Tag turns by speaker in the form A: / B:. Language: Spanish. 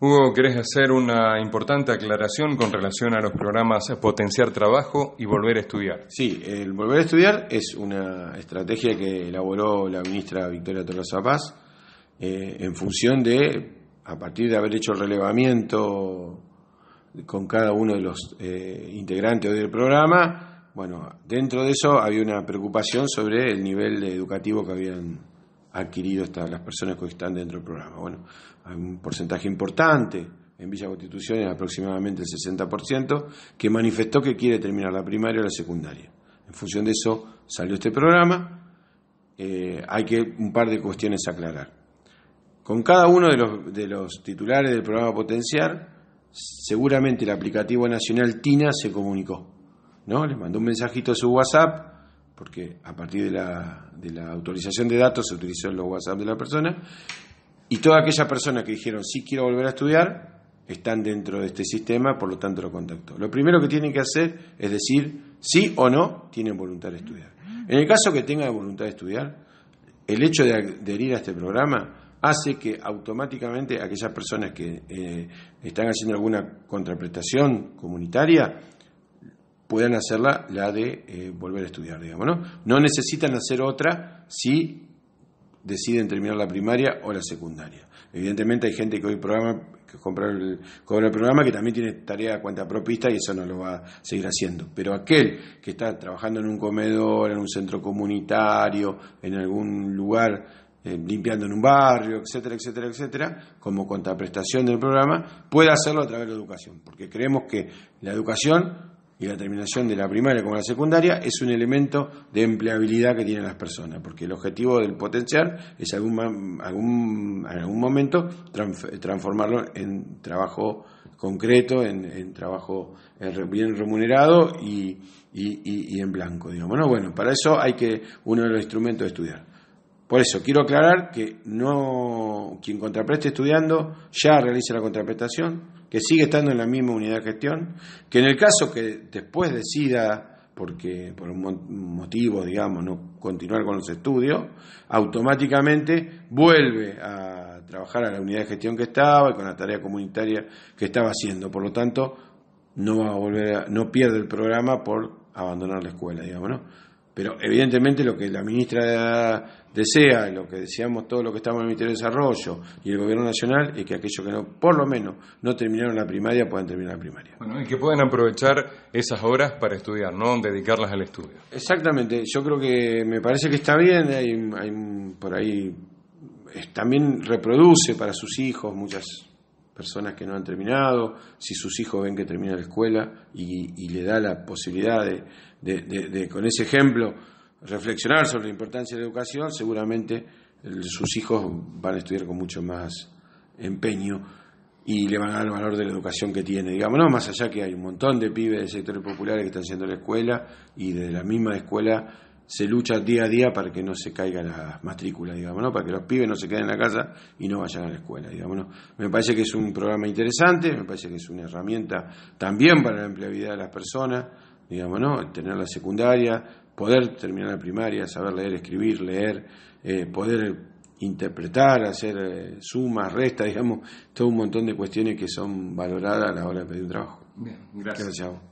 A: Hugo, ¿querés hacer una importante aclaración con relación a los programas Potenciar Trabajo y Volver a Estudiar? Sí, el Volver a Estudiar es una estrategia que elaboró la ministra Victoria Tolosa Paz eh, en función de, a partir de haber hecho el relevamiento con cada uno de los eh, integrantes del programa, bueno, dentro de eso había una preocupación sobre el nivel educativo que habían adquirido estas, las personas que están dentro del programa. Bueno, hay un porcentaje importante en Villa Constitución, aproximadamente el 60%, que manifestó que quiere terminar la primaria o la secundaria. En función de eso salió este programa. Eh, hay que un par de cuestiones aclarar. Con cada uno de los, titulares del programa Potenciar, seguramente el aplicativo nacional TINA se comunicó. ¿no? Les mandó un mensajito a su WhatsApp porque a partir de la, autorización de datos se utilizó en los WhatsApp de la persona, y todas aquellas personas que dijeron, sí quiero volver a estudiar, están dentro de este sistema, por lo tanto lo contactó. Lo primero que tienen que hacer es decir sí o no tienen voluntad de estudiar. En el caso que tenga voluntad de estudiar, el hecho de adherir a este programa hace que automáticamente aquellas personas que eh, están haciendo alguna contraprestación comunitaria puedan hacerla la de eh, volver a estudiar, digamos, ¿no? No necesitan hacer otra si deciden terminar la primaria o la secundaria. Evidentemente hay gente que hoy programa, que compra el, cobra el programa que también tiene tarea de cuenta propista y eso no lo va a seguir haciendo. Pero aquel que está trabajando en un comedor, en un centro comunitario, en algún lugar eh, limpiando en un barrio, etcétera, etcétera, etcétera, como contraprestación del programa, puede hacerlo a través de la educación, porque creemos que la educación y la terminación de la primaria como la secundaria es un elemento de empleabilidad que tienen las personas, porque el objetivo del potencial es en algún momento transformarlo en trabajo concreto, en, trabajo bien remunerado y, en blanco, digamos. bueno, para eso hay que, uno de los instrumentos es estudiar. Por eso, quiero aclarar que no quien contrapreste estudiando ya realiza la contraprestación, que sigue estando en la misma unidad de gestión, que en el caso que después decida porque por un motivo, digamos, no continuar con los estudios, automáticamente vuelve a trabajar a la unidad de gestión que estaba y con la tarea comunitaria que estaba haciendo. Por lo tanto, no va a volver no pierde el programa por abandonar la escuela, digamos, ¿no? Pero evidentemente lo que la ministra desea, lo que deseamos todos los que estamos en el Ministerio de Desarrollo y el Gobierno Nacional, es que aquellos que no, por lo menos no terminaron la primaria puedan terminar la primaria. Bueno, y que puedan aprovechar esas horas para estudiar, no dedicarlas al estudio. Exactamente, yo creo que me parece que está bien, ¿eh? hay, por ahí, también reproduce para sus hijos muchas personas que no han terminado, si sus hijos ven que termina la escuela y, le da la posibilidad de, con ese ejemplo, reflexionar sobre la importancia de la educación, seguramente sus hijos van a estudiar con mucho más empeño y le van a dar el valor de la educación que tiene. Digamos, no, más allá que hay un montón de pibes de sectores populares que están haciendo la escuela y de la misma escuela se lucha día a día para que no se caiga la matrícula, digamos, ¿no? para que los pibes no se queden en la casa y no vayan a la escuela, digamos. ¿no? Me parece que es un programa interesante, me parece que es una herramienta también para la empleabilidad de las personas, digamos, ¿no? tener la secundaria, poder terminar la primaria, saber leer, escribir, leer, eh, poder interpretar, hacer eh, sumas, restas, digamos, todo un montón de cuestiones que son valoradas a la hora de pedir un trabajo. Bien, gracias.